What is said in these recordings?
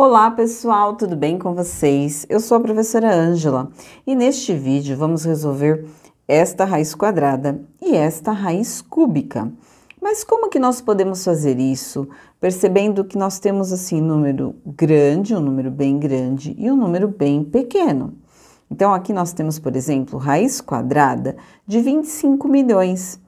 Olá pessoal, tudo bem com vocês? Eu sou a professora Ângela e neste vídeo vamos resolver esta raiz quadrada e esta raiz cúbica. Mas como que nós podemos fazer isso? Percebendo que nós temos assim um número grande, um número bem grande e um número bem pequeno. Então aqui nós temos, por exemplo, raiz quadrada de 25 milhões.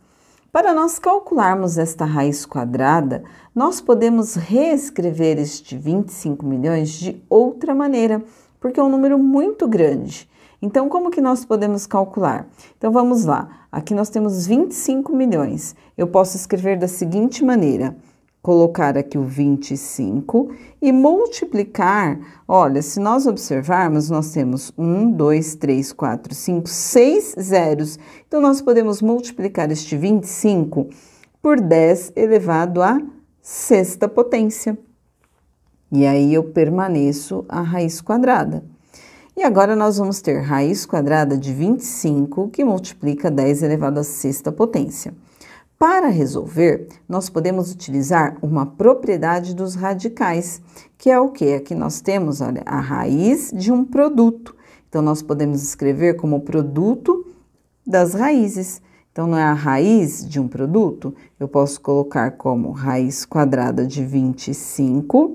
Para nós calcularmos esta raiz quadrada, nós podemos reescrever este 25 milhões de outra maneira, porque é um número muito grande. Então, como que nós podemos calcular? Então, vamos lá. Aqui nós temos 25 milhões. Eu posso escrever da seguinte maneira: colocar aqui o 25 e multiplicar. Olha, se nós observarmos, nós temos 1, 2, 3, 4, 5, 6 zeros. Então, nós podemos multiplicar este 25 por 10 elevado à sexta potência. E aí, eu permaneço a raiz quadrada. E agora, nós vamos ter raiz quadrada de 25, que multiplica 10 elevado à sexta potência. Para resolver, nós podemos utilizar uma propriedade dos radicais, que é o que? Aqui nós temos olha, a raiz de um produto. Então, nós podemos escrever como produto das raízes. Então, não é a raiz de um produto? Eu posso colocar como raiz quadrada de 25,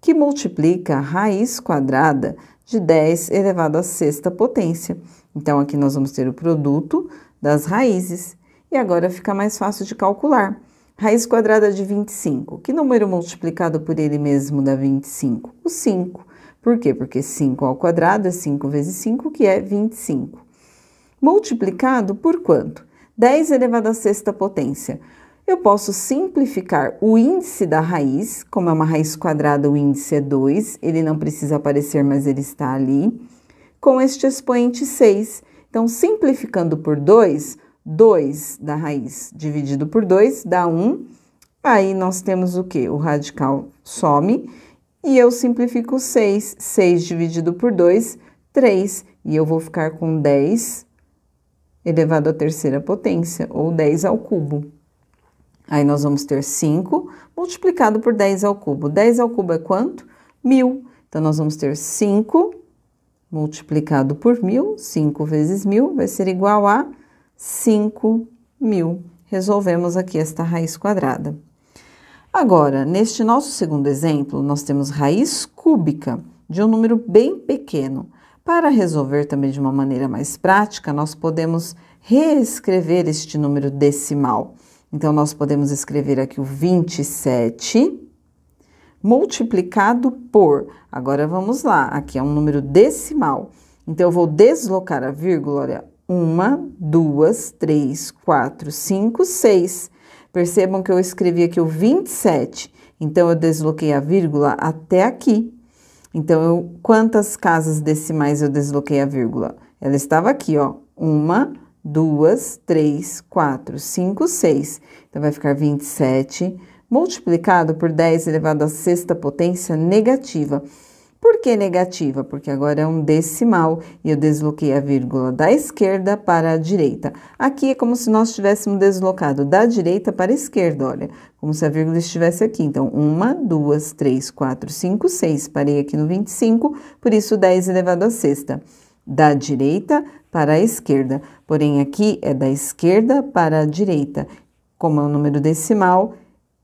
que multiplica a raiz quadrada de 10 elevado à sexta potência. Então, aqui nós vamos ter o produto das raízes. E agora fica mais fácil de calcular. Raiz quadrada de 25. Que número multiplicado por ele mesmo dá 25? O 5. Por quê? Porque 5 ao quadrado é 5 vezes 5, que é 25. Multiplicado por quanto? 10 elevado à sexta potência. Eu posso simplificar o índice da raiz, como é uma raiz quadrada, o índice é 2, ele não precisa aparecer, mas ele está ali, com este expoente 6. Então, simplificando por 2, 2 da raiz dividido por 2 dá 1. Um. Aí nós temos o quê? O radical some e eu simplifico 6. 6 dividido por 2, 3. E eu vou ficar com 10 elevado à terceira potência, ou 10 ao cubo. Aí nós vamos ter 5 multiplicado por 10 ao cubo. 10 ao cubo é quanto? 1.000. Então, nós vamos ter 5 multiplicado por 1.000. 5 vezes 1.000 vai ser igual a 5 mil. Resolvemos aqui esta raiz quadrada. Agora, neste nosso segundo exemplo, nós temos raiz cúbica de um número bem pequeno. Para resolver também de uma maneira mais prática, nós podemos reescrever este número decimal. Então, nós podemos escrever aqui o 27 multiplicado por. Agora vamos lá, aqui é um número decimal. Então, eu vou deslocar a vírgula, olha, uma, duas, três, quatro, cinco, seis. Percebam que eu escrevi aqui o 27, então eu desloquei a vírgula até aqui. Então, eu, quantas casas decimais eu desloquei a vírgula? Ela estava aqui, ó. Uma, duas, três, quatro, cinco, seis. Então, vai ficar 27 multiplicado por 10 elevado à sexta potência negativa que negativa? Porque agora é um decimal e eu desloquei a vírgula da esquerda para a direita. Aqui é como se nós tivéssemos deslocado da direita para a esquerda, olha, como se a vírgula estivesse aqui. Então, uma, duas, três, quatro, cinco, seis. Parei aqui no 25, por isso 10 elevado à sexta. Da direita para a esquerda. Porém, aqui é da esquerda para a direita. Como é o um número decimal,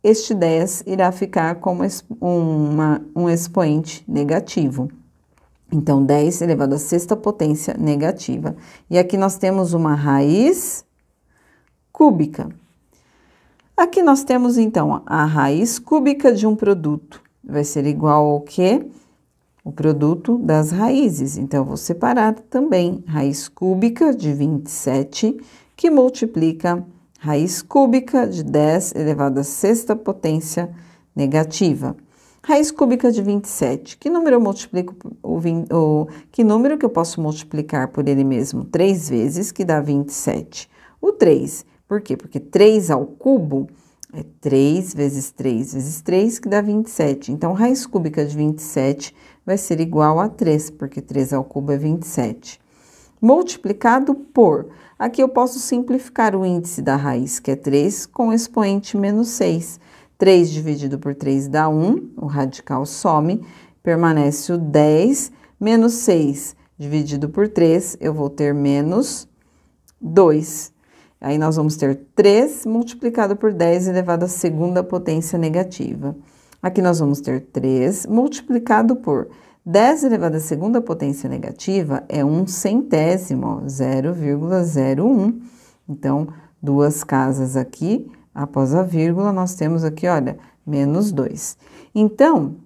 este 10 irá ficar como uma, um expoente negativo. Então, 10 elevado à sexta potência negativa. E aqui nós temos uma raiz cúbica. Aqui nós temos, então, a raiz cúbica de um produto. Vai ser igual ao quê? O produto das raízes. Então, eu vou separar também raiz cúbica de 27, que multiplica Raiz cúbica de 10 elevado à sexta potência negativa. Raiz cúbica de 27. Que número eu multiplico o, 20, o que número que eu posso multiplicar por ele mesmo? 3 vezes, que dá 27. O 3. Por quê? Porque 3 ao cubo é 3 vezes 3 vezes 3, que dá 27. Então, raiz cúbica de 27 vai ser igual a 3, porque 3 ao cubo é 27 multiplicado por. Aqui eu posso simplificar o índice da raiz, que é 3, com o expoente menos 6. 3 dividido por 3 dá 1, o radical some, permanece o 10, menos 6 dividido por 3, eu vou ter menos 2. Aí nós vamos ter 3 multiplicado por 10 elevado à segunda potência negativa. Aqui nós vamos ter 3 multiplicado por 10 elevado à segunda potência negativa é um centésimo, 0,01. Então, duas casas aqui, após a vírgula, nós temos aqui, olha, menos 2. Então,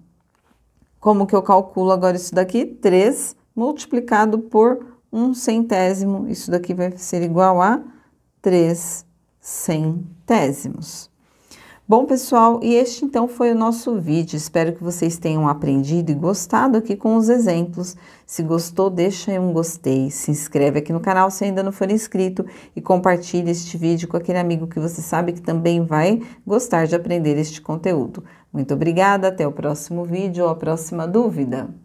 como que eu calculo agora isso daqui? 3 multiplicado por 1 um centésimo, isso daqui vai ser igual a 3 centésimos. Bom, pessoal, e este então foi o nosso vídeo. Espero que vocês tenham aprendido e gostado aqui com os exemplos. Se gostou, deixa um gostei, se inscreve aqui no canal se ainda não for inscrito e compartilhe este vídeo com aquele amigo que você sabe que também vai gostar de aprender este conteúdo. Muito obrigada, até o próximo vídeo ou a próxima dúvida.